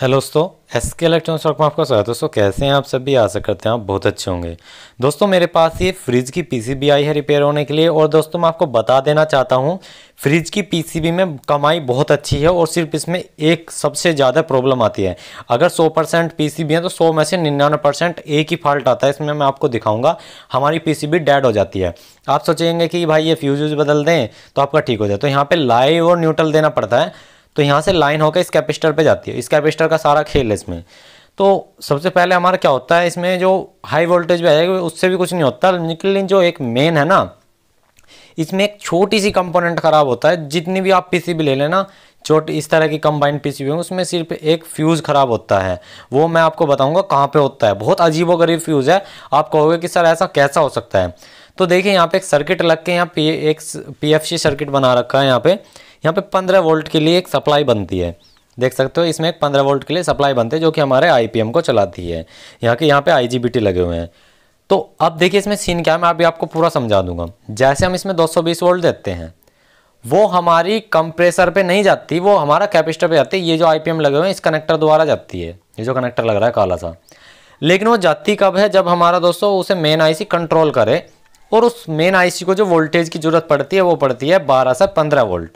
hello दोस्तों S के electronic stock में आपका स्वागत है दोस्तों कैसे हैं आप सभी आशा करते हैं आप बहुत अच्छे होंगे दोस्तों मेरे पास ये फ्रिज की पीसीबी आई है रिपेयर होने के लिए और दोस्तों मैं आपको बता देना चाहता हूँ फ्रिज की पीसीबी में कमाई बहुत अच्छी है और सिर्फ इसमें एक सबसे ज़्यादा प्रॉब्लम आती है अगर सौ परसेंट पी है तो सौ में से निन्यानवे परसेंट एक ही फॉल्ट आता है इसमें मैं आपको दिखाऊँगा हमारी पी डेड हो जाती है आप सोचेंगे कि भाई ये फ्यूज व्यूज बदल दें तो आपका ठीक हो जाए तो यहाँ पर लाइव और न्यूट्रल देना पड़ता है तो यहाँ से लाइन होकर इस कैपेस्टर पर जाती है इस कैपेस्टर का सारा खेल है इसमें तो सबसे पहले हमारा क्या होता है इसमें जो हाई वोल्टेज पर आएगा उससे भी कुछ नहीं होता लेकिन जो एक मेन है ना इसमें एक छोटी सी कंपोनेंट ख़राब होता है जितनी भी आप पीसीबी ले लेना छोटी इस तरह की कंबाइंड पीसीबी सी उसमें सिर्फ एक फ्यूज़ ख़राब होता है वो मैं आपको बताऊंगा कहाँ पे होता है बहुत अजीबोगरीब फ्यूज़ है आप कहोगे कि सर ऐसा कैसा हो सकता है तो देखिए यहाँ पे एक सर्किट लग के यहाँ पी एक पीएफसी सर्किट बना रखा है यहाँ पे यहाँ पे 15 वोल्ट के लिए एक सप्लाई बनती है देख सकते हो इसमें एक 15 वोल्ट के लिए सप्लाई बनती है जो कि हमारे आईपीएम को चलाती है यहाँ के यहाँ पे आई लगे हुए हैं तो अब देखिए इसमें सीन क्या है मैं अभी आपको पूरा समझा दूंगा जैसे हम इसमें दो वोल्ट देते हैं वो हमारी कंप्रेसर पे नहीं जाती वो हमारा कैपेसिटर पे जाती है ये जो आईपीएम लगे हुए हैं इस कनेक्टर द्वारा जाती है ये जो कनेक्टर लग रहा है काला सा लेकिन वो जाती कब है जब हमारा दोस्तों उसे मेन आईसी कंट्रोल करे और उस मेन आईसी को जो वोल्टेज की ज़रूरत पड़ती है वो पड़ती है 12 से 15 वोल्ट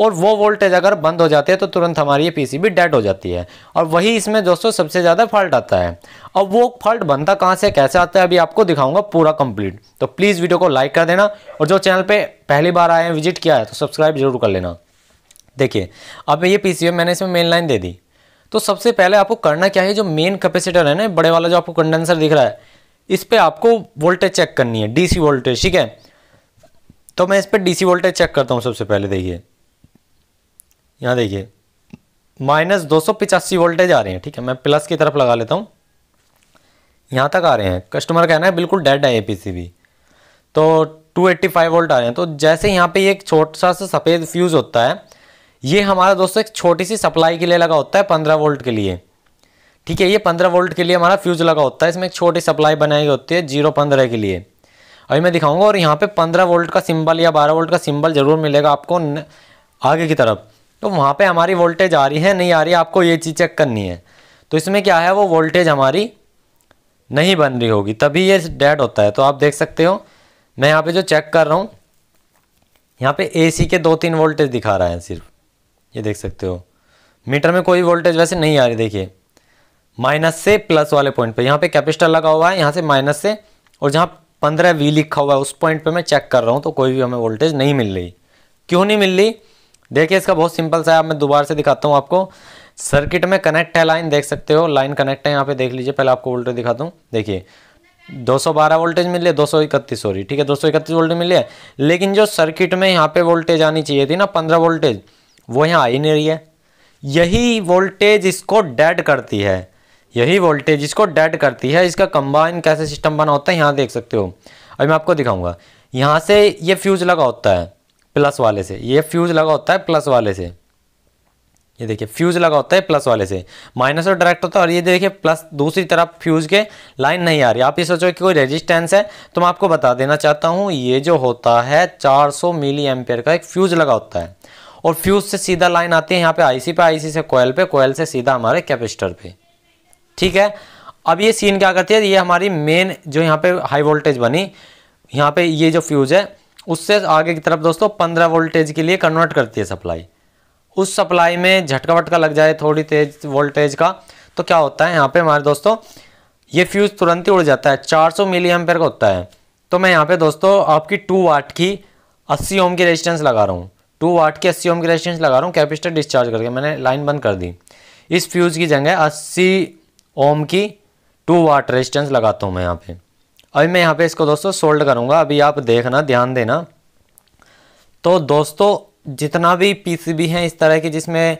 और वो वोल्टेज अगर बंद हो जाती है तो तुरंत हमारी ये पीसीबी डेड हो जाती है और वही इसमें दोस्तों सबसे ज़्यादा फॉल्ट आता है अब वो फॉल्ट बनता कहाँ से कैसे आता है अभी आपको दिखाऊंगा पूरा कंप्लीट तो प्लीज़ वीडियो को लाइक कर देना और जो चैनल पे पहली बार आए हैं विजिट किया है तो सब्सक्राइब जरूर कर लेना देखिए अब ये पी मैंने इसमें मेन लाइन दे दी तो सबसे पहले आपको करना क्या है जो मेन कैपेसिटर है ना बड़े वाला जो आपको कंडेंसर दिख रहा है इस पर आपको वोल्टेज चेक करनी है डीसी वोल्टेज ठीक है तो मैं इस पर डीसी वोल्टेज चेक करता हूँ सबसे पहले देखिए यहाँ देखिए माइनस दो वोल्टेज आ रहे हैं ठीक है मैं प्लस की तरफ लगा लेता हूँ यहाँ तक आ रहे हैं कस्टमर कहना है बिल्कुल डेड है ए भी तो 285 वोल्ट आ रहे हैं तो जैसे यहाँ पे एक छोटा सा, सा सफ़ेद फ्यूज़ होता है ये हमारा दोस्तों एक छोटी सी सप्लाई के लिए लगा होता है 15 वोल्ट के लिए ठीक है ये पंद्रह वोल्ट के लिए हमारा फ्यूज लगा होता है इसमें एक छोटी सप्लाई बनाई होती है जीरो पंद्रह के लिए अभी मैं दिखाऊंगा और यहाँ पे पंद्रह वोल्ट का सिंबल या बारह वोल्ट का सिंबल जरूर मिलेगा आपको न, आगे की तरफ तो वहाँ पे हमारी वोल्टेज आ रही है नहीं आ रही है आपको ये चीज़ चेक करनी है तो इसमें क्या है वो वोल्टेज हमारी नहीं बन रही होगी तभी ये डेड होता है तो आप देख सकते हो मैं यहाँ पर जो चेक कर रहा हूँ यहाँ पर ए के दो तीन वोल्टेज दिखा रहा है सिर्फ ये देख सकते हो मीटर में कोई वोल्टेज वैसे नहीं आ रही देखिए माइनस से प्लस वाले पॉइंट पे यहाँ पे कैपिटल लगा हुआ है यहाँ से माइनस से और जहाँ पंद्रह वी लिखा हुआ है उस पॉइंट पे मैं चेक कर रहा हूँ तो कोई भी हमें वोल्टेज नहीं मिल रही क्यों नहीं मिल रही देखिए इसका बहुत सिंपल सा है मैं दोबारा से दिखाता हूँ आपको सर्किट में कनेक्ट है लाइन देख सकते हो लाइन कनेक्ट है यहाँ पे देख लीजिए पहले आपको वोल्टेज दिखाता हूँ देखिए 212 वोल्टेज मिले इकतीस सॉरी ठीक है इकतीस वोल्टेज मिले लेकिन जो सर्किट में यहाँ पे वोल्टेज आनी चाहिए थी ना 15 वोल्टेज वो यहाँ आ ही नहीं रही है यही वोल्टेज इसको डेड करती है यही वोल्टेज इसको डेड करती है इसका कंबाइन कैसे सिस्टम बना होता है यहाँ देख सकते हो अभी मैं आपको दिखाऊंगा यहाँ से ये फ्यूज लगा होता है प्लस वाले से ये फ्यूज लगा होता है प्लस वाले से ये देखिए फ्यूज लगा होता है प्लस वाले से माइनस और डायरेक्ट होता है और ये देखिए प्लस दूसरी तरफ फ्यूज के लाइन नहीं आ रही आप ये सोचो कि कोई रेजिस्टेंस है तो मैं आपको बता देना चाहता हूँ ये जो होता है 400 मिली एमपेयर का एक फ्यूज लगा होता है और फ्यूज से सीधा लाइन आती है यहाँ पे आईसी पे आईसी से कोयल पे कोयल से सीधा हमारे कैपेसिटर पे ठीक है अब ये सीन क्या करती है ये हमारी मेन जो यहाँ पे हाई वोल्टेज बनी यहाँ पे ये जो फ्यूज़ है उससे आगे की तरफ दोस्तों पंद्रह वोल्टेज के लिए कन्वर्ट करती है सप्लाई उस सप्लाई में झटका वटका लग जाए थोड़ी तेज वोल्टेज का तो क्या होता है यहाँ पे हमारे दोस्तों ये फ्यूज़ तुरंत ही उड़ जाता है 400 सौ मिली एम्पेयर का होता है तो मैं यहाँ पे दोस्तों आपकी टू वाट की अस्सी ओम की रेजिस्टेंस लगा रहा हूँ टू वाट की अस्सी ओम की रेजिस्टेंस लगा रहा हूँ कैपेसिटर डिस्चार्ज करके मैंने लाइन बंद कर दी इस फ्यूज़ की जगह अस्सी ओम की टू वाट रेजिस्टेंस लगाता हूँ मैं यहाँ पे अभी मैं यहाँ पे इसको दोस्तों सोल्ड करूँगा अभी आप देखना ध्यान देना तो दोस्तों जितना भी पीसीबी हैं इस तरह की जिसमें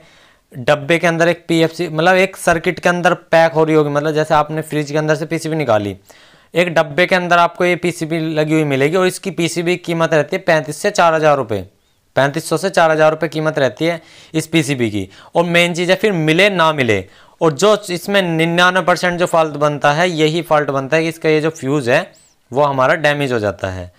डब्बे के अंदर एक पीएफसी मतलब एक सर्किट के अंदर पैक हो रही होगी मतलब जैसे आपने फ्रिज के अंदर से पीसीबी निकाली एक डब्बे के अंदर आपको ये पीसीबी लगी हुई मिलेगी और इसकी पीसीबी कीमत रहती है पैंतीस से चार हज़ार रुपये पैंतीस सौ से चार हज़ार रुपये कीमत रहती है इस पीसीबी की और मेन चीज़ है फिर मिले ना मिले और जो इसमें निन्यानवे परसेंट जो फॉल्ट बनता है यही फॉल्ट बनता है कि इसका ये जो फ्यूज़ है वो हमारा डैमेज हो जाता है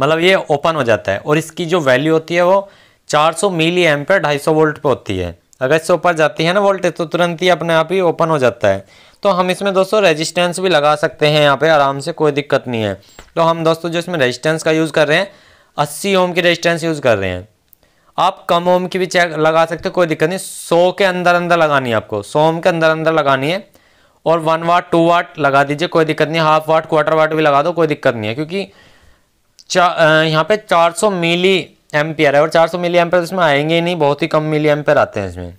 मतलब ये ओपन हो जाता है और इसकी जो वैल्यू होती है वो 400 मिली एम पर ढाई वोल्ट पे होती है अगर इससे ऊपर जाती है ना वोल्टेज तो तुरंत ही अपने आप ही ओपन हो जाता है तो हम इसमें दोस्तों रेजिस्टेंस भी लगा सकते हैं यहाँ पर आराम से कोई दिक्कत नहीं है तो हम दोस्तों जो इसमें रजिस्टेंस का यूज़ कर रहे हैं अस्सी ओम की रजिस्टेंस यूज़ कर रहे हैं आप कम ओम की भी चेक लगा सकते हो कोई दिक्कत नहीं सौ के अंदर अंदर लगानी है आपको सौ ओम के अंदर अंदर लगानी है और वन वाट टू वाट लगा दीजिए कोई दिक्कत नहीं हाफ वाट क्वार्टर वाट भी लगा दो कोई दिक्कत नहीं है क्योंकि यहाँ पे 400 मिली एम्पियर है और 400 मिली एम्पियर तो इसमें आएंगे ही नहीं बहुत ही कम मिली एम्पियर आते हैं इसमें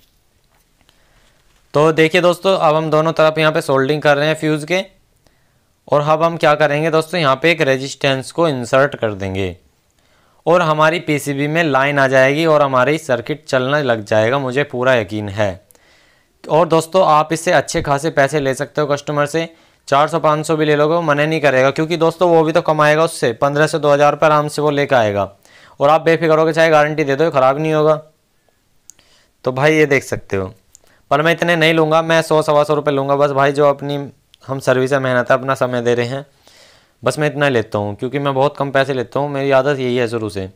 तो देखिए दोस्तों अब हम दोनों तरफ यहाँ पे सोल्डिंग कर रहे हैं फ्यूज़ के और अब हम क्या करेंगे दोस्तों यहाँ पे एक रेजिस्टेंस को इंसर्ट कर देंगे और हमारी पीसीबी में लाइन आ जाएगी और हमारी सर्किट चलने लग जाएगा मुझे पूरा यकीन है और दोस्तों आप इससे अच्छे खासे पैसे ले सकते हो कस्टमर से चार सौ पाँच सौ भी ले लोगे मना नहीं करेगा क्योंकि दोस्तों वो भी तो कमाएगा उससे पंद्रह से दो हज़ार रुपये आराम से वो लेकर आएगा और आप बेफिक्र होकर चाहे गारंटी दे दो ख़राब नहीं होगा तो भाई ये देख सकते हो पर मैं इतने नहीं लूँगा मैं सौ सवा सौ रुपये लूँगा बस भाई जो अपनी हम सर्विस है मेहनत है अपना समय दे रहे हैं बस मैं इतना लेता हूँ क्योंकि मैं बहुत कम पैसे लेता हूँ मेरी आदत यही है शुरू से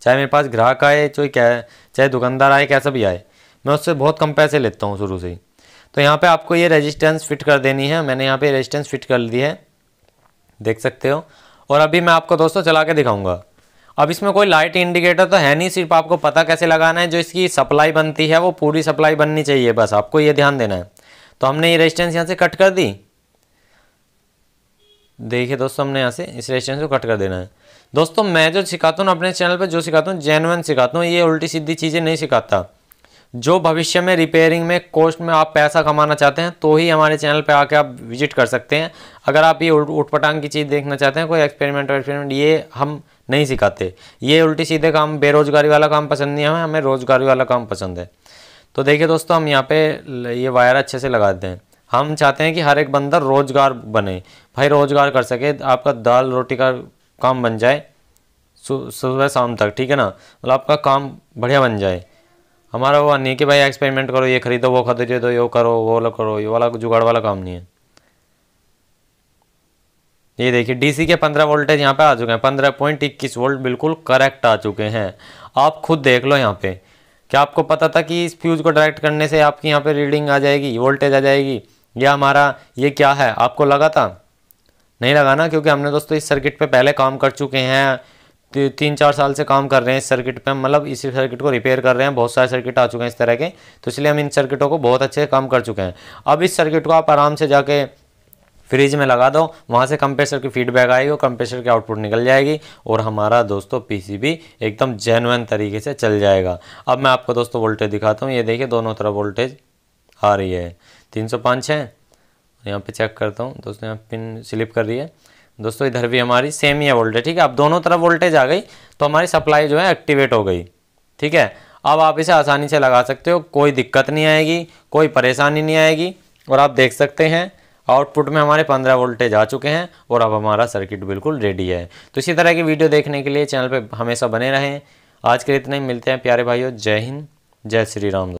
चाहे मेरे पास ग्राहक आए चाहे क्या चाहे दुकानदार आए कैसा भी आए मैं उससे बहुत कम पैसे लेता हूँ शुरू से ही तो यहाँ पे आपको ये रेजिस्टेंस फिट कर देनी है मैंने यहाँ पे रेजिस्टेंस फिट कर दी है देख सकते हो और अभी मैं आपको दोस्तों चला के दिखाऊंगा अब इसमें कोई लाइट इंडिकेटर तो है नहीं सिर्फ आपको पता कैसे लगाना है जो इसकी सप्लाई बनती है वो पूरी सप्लाई बननी चाहिए बस आपको ये ध्यान देना है तो हमने ये रेजिस्टेंस यहाँ से कट कर दी देखिए दोस्तों हमने यहाँ से इस रेस्टेंस को कट कर देना है दोस्तों मैं जो सिखाता हूँ अपने चैनल पर जो सिखाता हूँ जेनवन सिखाता हूँ ये उल्टी सीधी चीज़ें नहीं सिखाता जो भविष्य में रिपेयरिंग में कॉस्ट में आप पैसा कमाना चाहते हैं तो ही हमारे चैनल पर आके आप विजिट कर सकते हैं अगर आप ये उठपटांग की चीज़ देखना चाहते हैं कोई एक्सपेरिमेंट एक्सपेरिमेंट ये हम नहीं सिखाते ये उल्टी सीधे काम बेरोजगारी वाला काम पसंद नहीं है हमें रोजगारी वाला काम पसंद है तो देखिए दोस्तों हम यहाँ पे ये वायर अच्छे से लगा देते हैं हम चाहते हैं कि हर एक बंदा रोज़गार बने भाई रोज़गार कर सके आपका दाल रोटी का काम बन जाए सुबह शाम तक ठीक है ना मतलब आपका काम बढ़िया बन जाए हमारा वो नहीं कि भाई एक्सपेरिमेंट करो ये खरीदो वो खरीदो तो यो करो वो वाला करो ये वाला जुगाड़ वाला काम नहीं है ये देखिए डीसी के पंद्रह वोल्टेज यहाँ पे आ चुके हैं पंद्रह पॉइंट इक्कीस वोल्ट बिल्कुल करेक्ट आ चुके हैं आप खुद देख लो यहाँ पे क्या आपको पता था कि इस फ्यूज़ को डायरेक्ट करने से आपकी यहाँ पे रीडिंग आ जाएगी वोल्टेज आ जाएगी या हमारा ये क्या है आपको लगा था नहीं लगा ना क्योंकि हमने दोस्तों इस सर्किट पे पहले काम कर चुके हैं ती, तीन चार साल से काम कर रहे हैं इस सर्किट पे मतलब इसी सर्किट को रिपेयर कर रहे हैं बहुत सारे सर्किट आ चुके हैं इस तरह के तो इसलिए हम इन सर्किटों को बहुत अच्छे से काम कर चुके हैं अब इस सर्किट को आप आराम से जाके फ्रिज में लगा दो वहाँ से कंप्रेसर की फीडबैक आएगी और कंप्रेसर की आउटपुट निकल जाएगी और हमारा दोस्तों पीसीबी एकदम जेनुअन तरीके से चल जाएगा अब मैं आपको दोस्तों वोल्टेज दिखाता हूँ ये देखिए दोनों तरफ वोल्टेज आ रही है तीन सौ पाँच है यहाँ पे चेक करता हूँ दोस्तों यहाँ पिन स्लिप कर रही है दोस्तों इधर भी हमारी सेम ही है वोल्टेज ठीक है अब दोनों तरफ वोल्टेज आ गई तो हमारी सप्लाई जो है एक्टिवेट हो गई ठीक है अब आप इसे आसानी से लगा सकते हो कोई दिक्कत नहीं आएगी कोई परेशानी नहीं आएगी और आप देख सकते हैं आउटपुट में हमारे 15 वोल्टेज आ चुके हैं और अब हमारा सर्किट बिल्कुल रेडी है तो इसी तरह की वीडियो देखने के लिए चैनल पर हमेशा बने रहें आज के लिए इतने मिलते हैं प्यारे भाइयों जय हिंद जय श्री राम